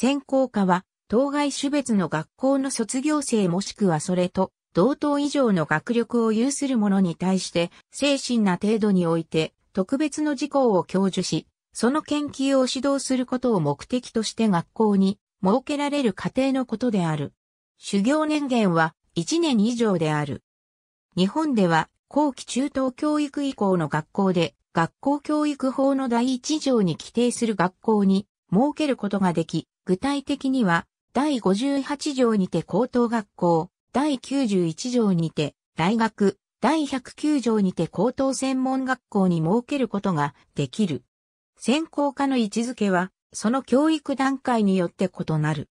専攻科は、当該種別の学校の卒業生もしくはそれと、同等以上の学力を有する者に対して、精神な程度において、特別の事項を教授し、その研究を指導することを目的として学校に設けられる過程のことである。修行年限は1年以上である。日本では後期中等教育以降の学校で学校教育法の第一条に規定する学校に設けることができ、具体的には、第58条にて高等学校、第91条にて大学、第109条にて高等専門学校に設けることができる。専攻科の位置づけは、その教育段階によって異なる。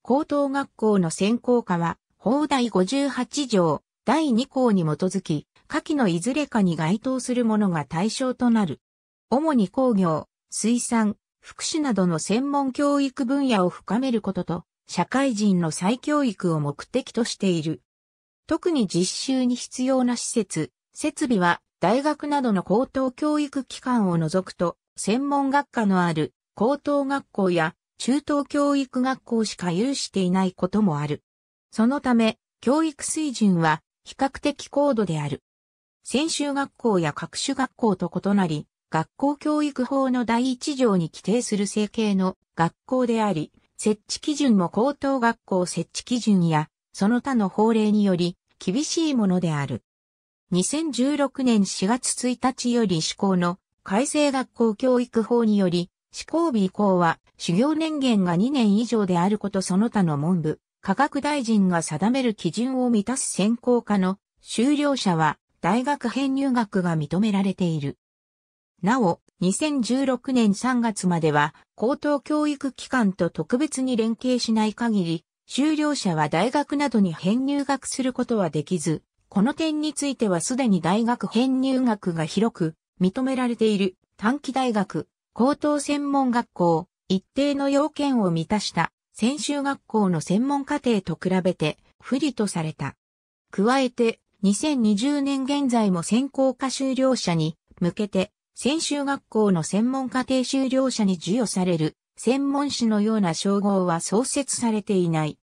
高等学校の専攻科は、法第58条第2項に基づき、下記のいずれかに該当するものが対象となる。主に工業、水産、福祉などの専門教育分野を深めることと、社会人の再教育を目的としている。特に実習に必要な施設、設備は大学などの高等教育機関を除くと、専門学科のある高等学校や中等教育学校しか有していないこともある。そのため、教育水準は比較的高度である。専修学校や各種学校と異なり、学校教育法の第一条に規定する制形の学校であり、設置基準も高等学校設置基準や、その他の法令により、厳しいものである。2016年4月1日より施行の改正学校教育法により、施行日以降は、修行年限が2年以上であることその他の文部、科学大臣が定める基準を満たす専攻科の修了者は、大学編入学が認められている。なお、2016年3月までは、高等教育機関と特別に連携しない限り、修了者は大学などに編入学することはできず、この点についてはすでに大学編入学が広く認められている短期大学、高等専門学校、一定の要件を満たした専修学校の専門課程と比べて不利とされた。加えて、2020年現在も専攻科修了者に向けて専修学校の専門家庭修了者に授与される専門士のような称号は創設されていない。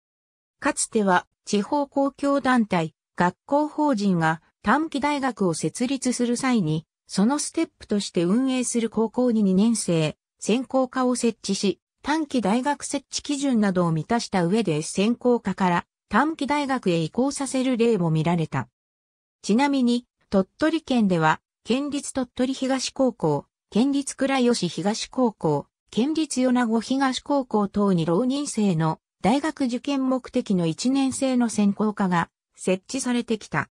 かつては地方公共団体、学校法人が短期大学を設立する際に、そのステップとして運営する高校に2年生、専攻科を設置し、短期大学設置基準などを満たした上で専攻科から短期大学へ移行させる例も見られた。ちなみに、鳥取県では県立鳥取東高校、県立倉吉東高校、県立米子東高校等に浪人生の大学受験目的の1年生の専攻科が設置されてきた。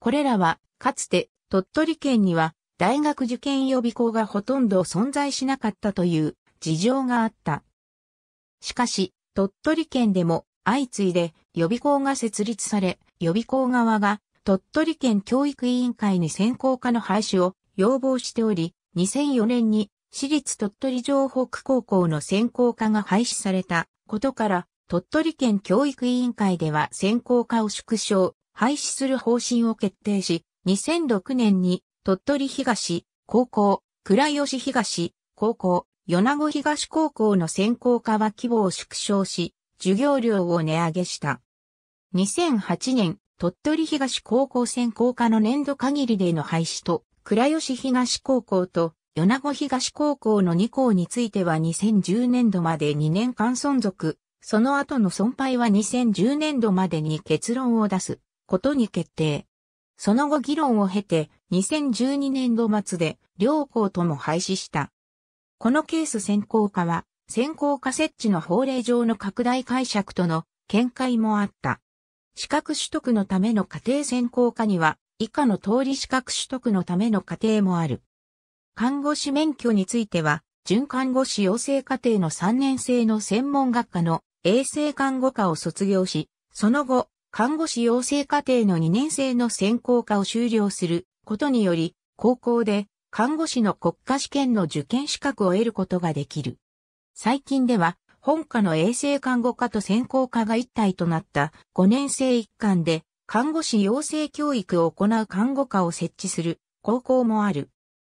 これらは、かつて鳥取県には大学受験予備校がほとんど存在しなかったという事情があった。しかし、鳥取県でも相次いで予備校が設立され、予備校側が鳥取県教育委員会に専攻科の廃止を要望しており、2004年に私立鳥取城北高校の専攻科が廃止されたことから、鳥取県教育委員会では専攻科を縮小、廃止する方針を決定し、2006年に鳥取東高校、倉吉東高校、米子東高校の専攻科は規模を縮小し、授業料を値上げした。2008年、鳥取東高校専攻科の年度限りでの廃止と、倉吉東高校と米子東高校の2校については2010年度まで2年間存続、その後の損廃は2010年度までに結論を出すことに決定。その後議論を経て2012年度末で両校とも廃止した。このケース専攻課は専攻課設置の法令上の拡大解釈との見解もあった。資格取得のための家庭専攻科には、以下の通り資格取得のための過程もある。看護師免許については、準看護師養成課程の3年生の専門学科の衛生看護科を卒業し、その後、看護師養成課程の2年生の専攻科を修了することにより、高校で看護師の国家試験の受験資格を得ることができる。最近では、本科の衛生看護科と専攻科が一体となった5年生一貫で看護師養成教育を行う看護科を設置する高校もある。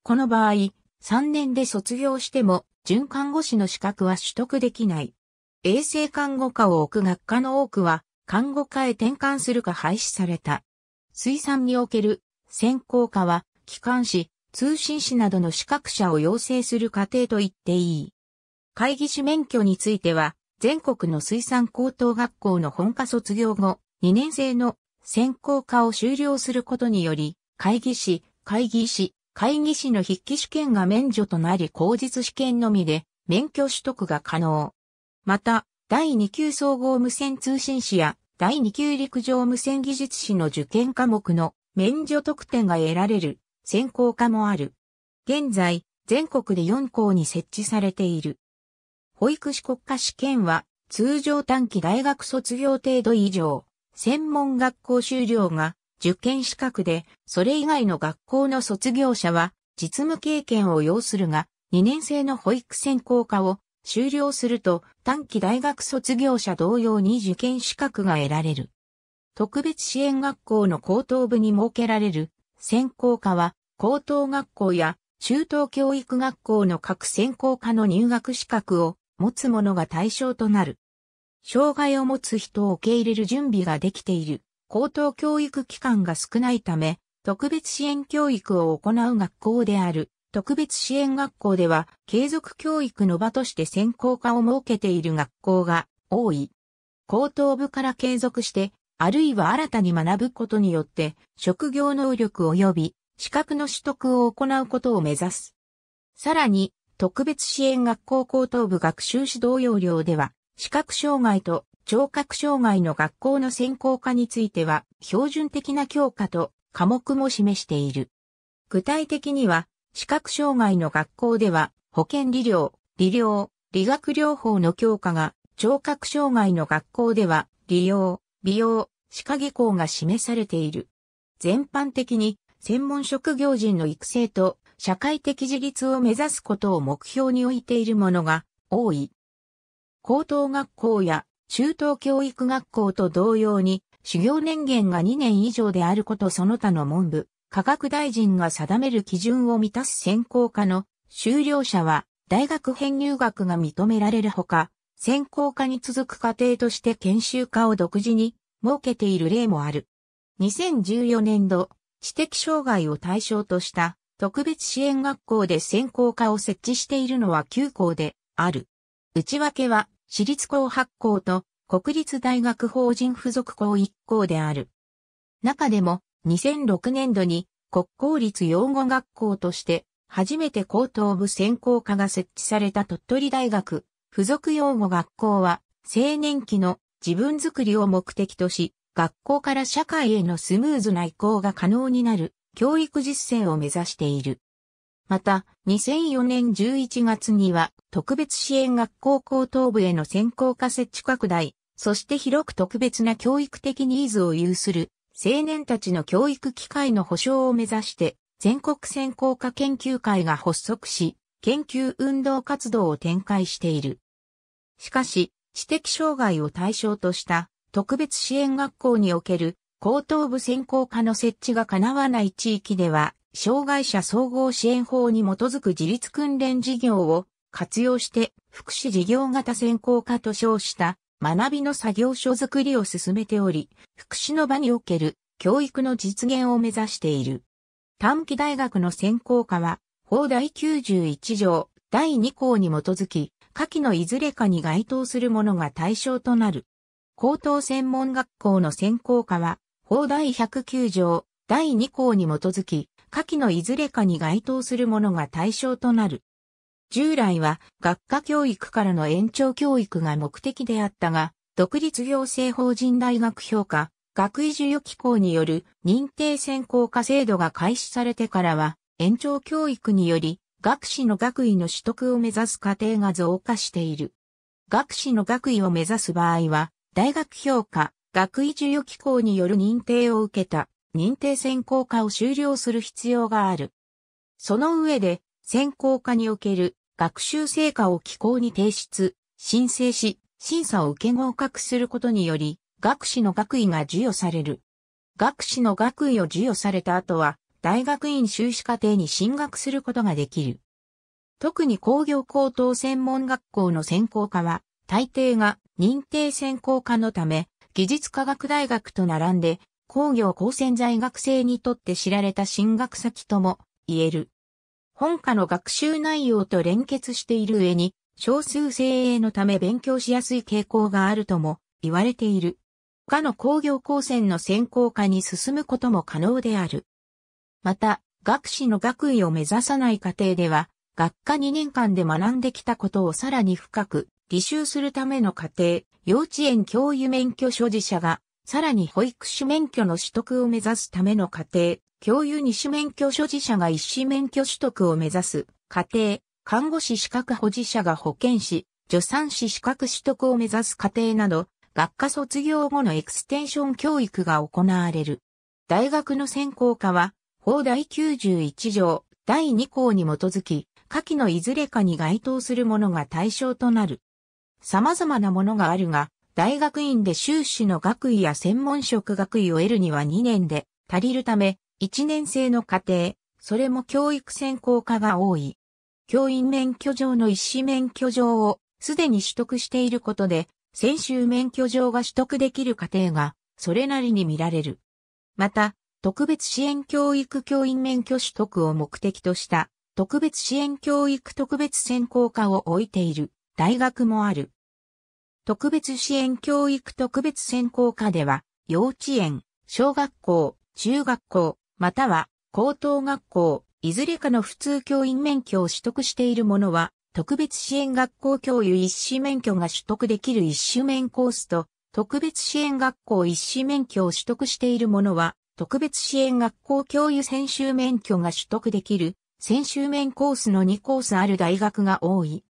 この場合、3年で卒業しても準看護師の資格は取得できない。衛生看護科を置く学科の多くは、看護科へ転換するか廃止された。水産における専攻科は、機関士、通信士などの資格者を養成する過程と言っていい。会議士免許については、全国の水産高等学校の本科卒業後、2年生の専攻科を修了することにより、会議士、会議士、会議士の筆記試験が免除となり、口実試験のみで免許取得が可能。また、第2級総合無線通信士や第2級陸上無線技術士の受験科目の免除特典が得られる専攻科もある。現在、全国で4校に設置されている。保育士国家試験は、通常短期大学卒業程度以上、専門学校修了が受験資格で、それ以外の学校の卒業者は実務経験を要するが、2年生の保育専攻科を修了すると短期大学卒業者同様に受験資格が得られる。特別支援学校の高等部に設けられる専攻科は高等学校や中等教育学校の各専攻科の入学資格を持つ者が対象となる。障害を持つ人を受け入れる準備ができている高等教育機関が少ないため、特別支援教育を行う学校である特別支援学校では継続教育の場として専攻科を設けている学校が多い。高等部から継続して、あるいは新たに学ぶことによって職業能力及び資格の取得を行うことを目指す。さらに、特別支援学校高等部学習指導要領では、視覚障害と聴覚障害の学校の専攻科については、標準的な教科と科目も示している。具体的には、視覚障害の学校では、保健理療、理療、理学療法の教科が、聴覚障害の学校では、理療、美容、歯科技工が示されている。全般的に、専門職業人の育成と社会的自立を目指すことを目標に置いているものが多い。高等学校や中等教育学校と同様に、修行年限が2年以上であることその他の文部、科学大臣が定める基準を満たす専攻科の修了者は大学編入学が認められるほか、専攻科に続く過程として研修科を独自に設けている例もある。2014年度、知的障害を対象とした特別支援学校で専攻科を設置しているのは9校である。内訳は、私立校8校と国立大学法人附属校1校である。中でも、2006年度に国公立養護学校として初めて高等部専攻科が設置された鳥取大学附属養護学校は青年期の自分づくりを目的とし、学校から社会へのスムーズな移行が可能になる教育実践を目指している。また、2004年11月には、特別支援学校高等部への専攻化設置拡大、そして広く特別な教育的ニーズを有する、青年たちの教育機会の保障を目指して、全国専攻化研究会が発足し、研究運動活動を展開している。しかし、知的障害を対象とした特別支援学校における後頭部専攻科の設置が叶わない地域では、障害者総合支援法に基づく自立訓練事業を活用して福祉事業型専攻科と称した学びの作業所づくりを進めており、福祉の場における教育の実現を目指している。短期大学の専攻科は、法第91条第2項に基づき、下記のいずれかに該当するものが対象となる。高等専門学校の専攻科は、法第109条第2項に基づき、下記のいずれかに該当するものが対象となる。従来は学科教育からの延長教育が目的であったが、独立行政法人大学評価、学位授与機構による認定専攻化制度が開始されてからは、延長教育により、学士の学位の取得を目指す過程が増加している。学士の学位を目指す場合は、大学評価、学位授与機構による認定を受けた認定専攻科を修了する必要がある。その上で、専攻科における学習成果を機構に提出、申請し、審査を受け合格することにより、学士の学位が授与される。学士の学位を授与された後は、大学院修士課程に進学することができる。特に工業高等専門学校の専攻科は、大抵が認定専攻科のため、技術科学大学と並んで、工業高専在学生にとって知られた進学先とも言える。本科の学習内容と連結している上に、少数精鋭のため勉強しやすい傾向があるとも言われている。他の工業高専の専攻科に進むことも可能である。また、学士の学位を目指さない過程では、学科2年間で学んできたことをさらに深く履修するための過程、幼稚園教諭免許所持者が、さらに保育士免許の取得を目指すための過程、教諭二種免許所持者が一種免許取得を目指す過程、看護師資格保持者が保健師、助産師資格取得を目指す過程など、学科卒業後のエクステンション教育が行われる。大学の専攻科は、法第91条第2項に基づき、下記のいずれかに該当するものが対象となる。様々なものがあるが、大学院で修士の学位や専門職学位を得るには2年で足りるため、1年生の家庭、それも教育専攻科が多い。教員免許状の一師免許状をすでに取得していることで、専修免許状が取得できる過程が、それなりに見られる。また、特別支援教育教員免許取得を目的とした、特別支援教育特別専攻科を置いている。大学もある。特別支援教育特別専攻科では、幼稚園、小学校、中学校、または高等学校、いずれかの普通教員免許を取得している者は、特別支援学校教諭一種免許が取得できる一種免コースと、特別支援学校一種免許を取得している者は、特別支援学校教諭専修免許が取得できる、専修免コースの2コースある大学が多い。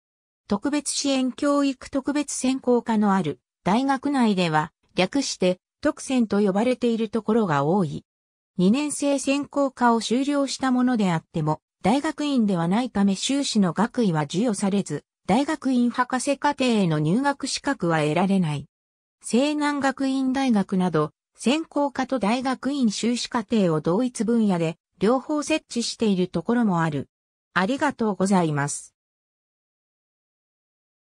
特別支援教育特別専攻科のある大学内では略して特選と呼ばれているところが多い。2年生専攻科を修了したものであっても大学院ではないため修士の学位は授与されず、大学院博士課程への入学資格は得られない。西南学院大学など、専攻科と大学院修士課程を同一分野で両方設置しているところもある。ありがとうございます。